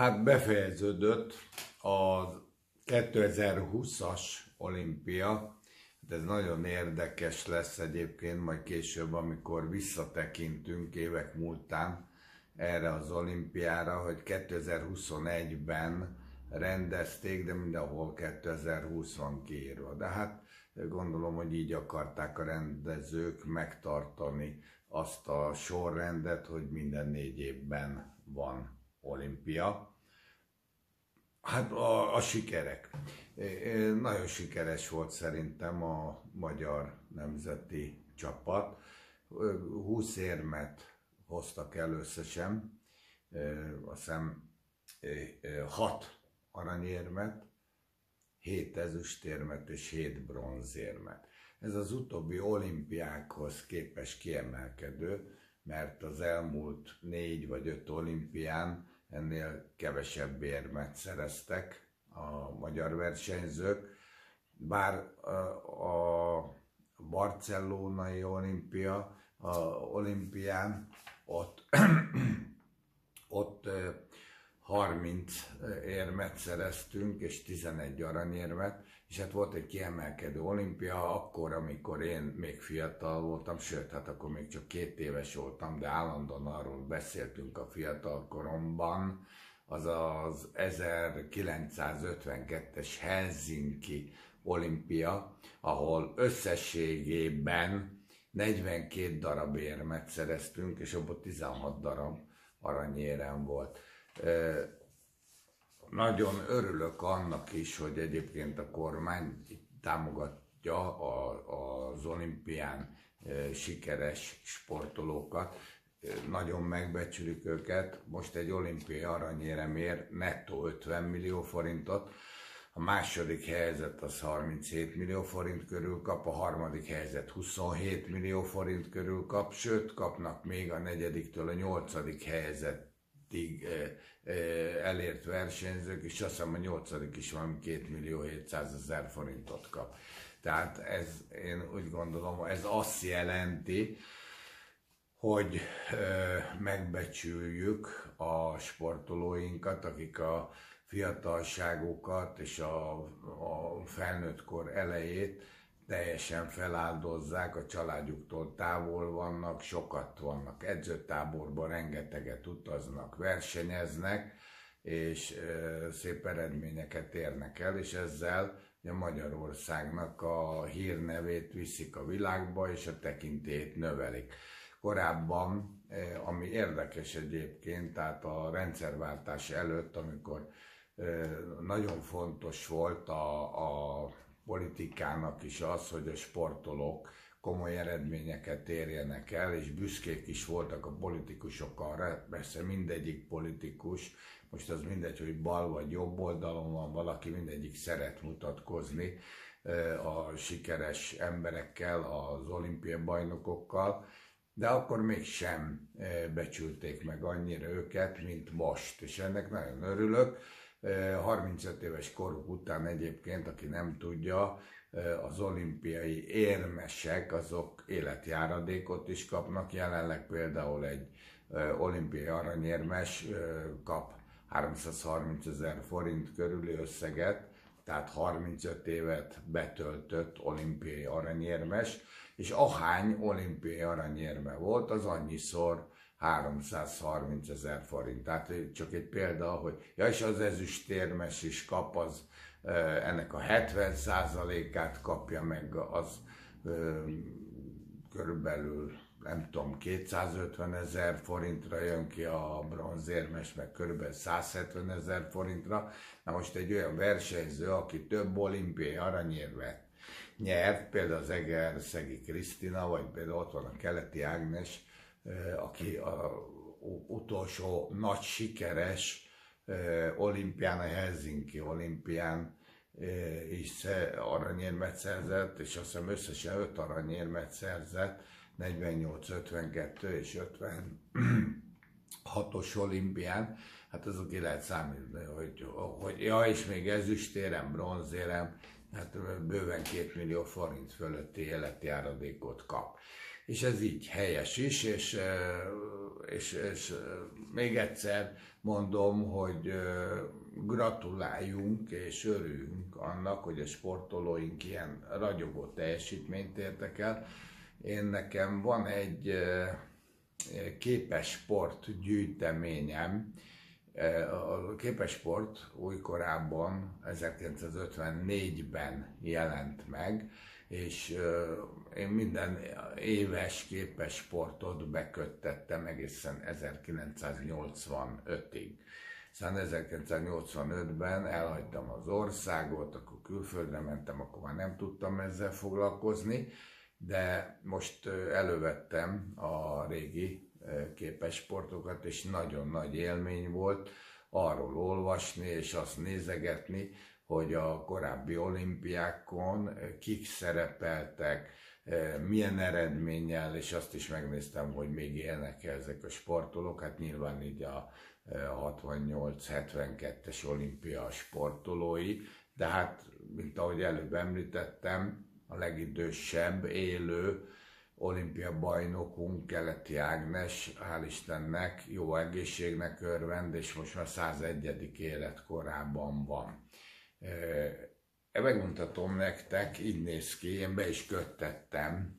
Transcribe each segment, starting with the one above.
Hát befejeződött a 2020-as olimpia, de hát ez nagyon érdekes lesz egyébként majd később, amikor visszatekintünk évek múltán erre az olimpiára, hogy 2021-ben rendezték, de mindenhol 2020 van kiírva. De hát gondolom, hogy így akarták a rendezők megtartani azt a sorrendet, hogy minden négy évben van olimpia. Hát a, a sikerek. Nagyon sikeres volt szerintem a magyar nemzeti csapat. 20 érmet hoztak el összesen, azt hiszem 6 aranyérmet, 7 ezüstérmet és 7 bronzérmet. Ez az utóbbi olimpiákhoz képes kiemelkedő, mert az elmúlt 4 vagy 5 olimpián ennél kevesebb érmet szereztek a magyar versenyzők, bár a barcelonai olimpia, a olimpián ott, ott 30 eh, érmet szereztünk, és 11 aranyérmet, és hát volt egy kiemelkedő olimpia, akkor, amikor én még fiatal voltam, sőt, hát akkor még csak két éves voltam, de állandóan arról beszéltünk a fiatal koromban, az az 1952-es Helsinki olimpia, ahol összességében 42 darab érmet szereztünk, és abban 16 darab aranyérem volt. Nagyon örülök annak is, hogy egyébként a kormány támogatja az olimpián sikeres sportolókat, nagyon megbecsülik őket. Most egy olimpiai aranyérem ér nettó 50 millió forintot, a második helyzet az 37 millió forint körül kap, a harmadik helyzet 27 millió forint körül kap, sőt kapnak még a negyediktől a nyolcadik helyzet tig elért versenyzők, és azt hiszem a nyolcadik is van 2 millió 700 ezer forintot kap. Tehát ez, én úgy gondolom, ez azt jelenti, hogy megbecsüljük a sportolóinkat, akik a fiatalságukat és a, a felnőttkor elejét teljesen feláldozzák, a családjuktól távol vannak, sokat vannak edzőtáborban, rengeteget utaznak, versenyeznek, és szép eredményeket érnek el, és ezzel a Magyarországnak a hírnevét viszik a világba, és a tekintét növelik. Korábban, ami érdekes egyébként, tehát a rendszerváltás előtt, amikor nagyon fontos volt a, a politikának is az, hogy a sportolók komoly eredményeket érjenek el, és büszkék is voltak a politikusok arra, hát persze mindegyik politikus, most az mindegy, hogy bal vagy jobb oldalon van valaki, mindegyik szeret mutatkozni a sikeres emberekkel, az olimpia bajnokokkal, de akkor mégsem becsülték meg annyira őket, mint most, és ennek nagyon örülök. 35 eh, éves koruk után egyébként, aki nem tudja, eh, az olimpiai érmesek azok életjáradékot is kapnak. Jelenleg például egy eh, olimpiai aranyérmes kap 330 ezer forint körüli összeget, tehát 35 évet betöltött olimpiai aranyérmes, és ahány olimpiai aranyérme volt, az annyiszor 330 ezer forint. Tehát eh, csak egy példa, hogy ja, és az ezüstérmes is kap, az eh, ennek a 70 át kapja meg az eh, körülbelül nem tudom, 250 ezer forintra jön ki a bronzérmes, meg kb. 170 ezer forintra. Na most egy olyan versenyző, aki több olimpiai aranyérmet nyert, például az eger szegi Krisztina, vagy például ott van a keleti Ágnes, aki a utolsó nagy sikeres olimpián, a Helsinki olimpián is aranyérmet szerzett, és azt hiszem összesen 5 aranyérmet szerzett, 48, 52 és 56-os olimpián, hát azok ki lehet számítani, hogy, hogy ja, és még ezüstérem, bronzérem, hát bőven 2 millió forint fölötti életjáradékot kap és ez így helyes is, és, és, és még egyszer mondom, hogy gratuláljunk és örüljünk annak, hogy a sportolóink ilyen ragyogó teljesítményt értek el. Én nekem van egy képes sport gyűjteményem, a képes képesport újkorában 1954-ben jelent meg, és én minden éves képes sportot beköttettem egészen 1985-ig. Szóval 1985-ben elhagytam az országot, akkor külföldre mentem, akkor már nem tudtam ezzel foglalkozni, de most elővettem a régi képes sportokat, és nagyon nagy élmény volt arról olvasni és azt nézegetni, hogy a korábbi olimpiákon eh, kik szerepeltek, eh, milyen eredménnyel, és azt is megnéztem, hogy még élnek -e ezek a sportolók. Hát nyilván így a 68-72-es eh, olimpia sportolói, de hát, mint ahogy előbb említettem, a legidősebb élő olimpia bajnokunk, Keleti Ágnes, hál' Istennek, jó egészségnek örvend, és most már 101. életkorában van. E, megmutatom nektek, így néz ki, én be is köttettem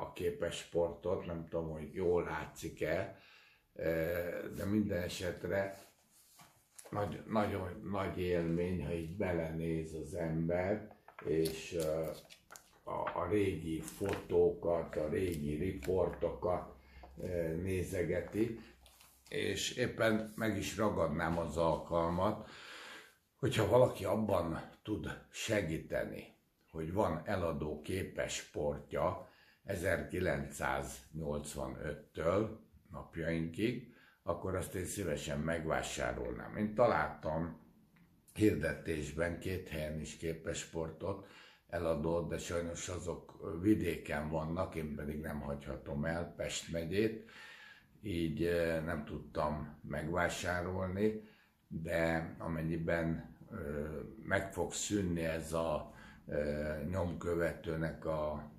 a képes sportot, nem tudom, hogy jól látszik-e, de minden esetre nagy, nagyon nagy élmény, ha így belenéz az ember, és a, a régi fotókat, a régi riportokat nézegeti, és éppen meg is ragadnám az alkalmat, hogyha valaki abban tud segíteni, hogy van eladó képes sportja 1985-től napjainkig, akkor azt én szívesen megvásárolnám. Én találtam hirdetésben két helyen is képes sportot eladott, de sajnos azok vidéken vannak, én pedig nem hagyhatom el Pest megyét, így eh, nem tudtam megvásárolni, de amennyiben meg fog szűnni ez a nyomkövetőnek a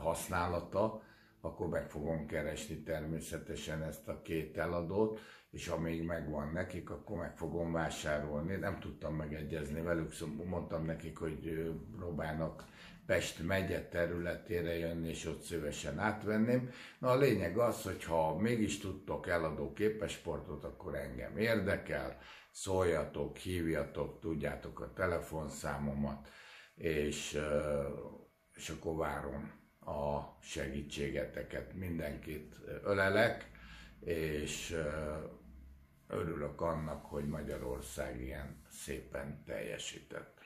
használata, akkor meg fogom keresni természetesen ezt a két eladót, és amíg megvan nekik, akkor meg fogom vásárolni. Nem tudtam megegyezni velük, szóval mondtam nekik, hogy próbálnak Pest megye területére jönni, és ott szívesen átvenném. Na a lényeg az, hogy ha mégis tudtok eladó képesportot, akkor engem érdekel, szóljatok, hívjatok, tudjátok a telefonszámomat, és, és akkor várom a segítségeteket. Mindenkit ölelek, és örülök annak, hogy Magyarország ilyen szépen teljesített.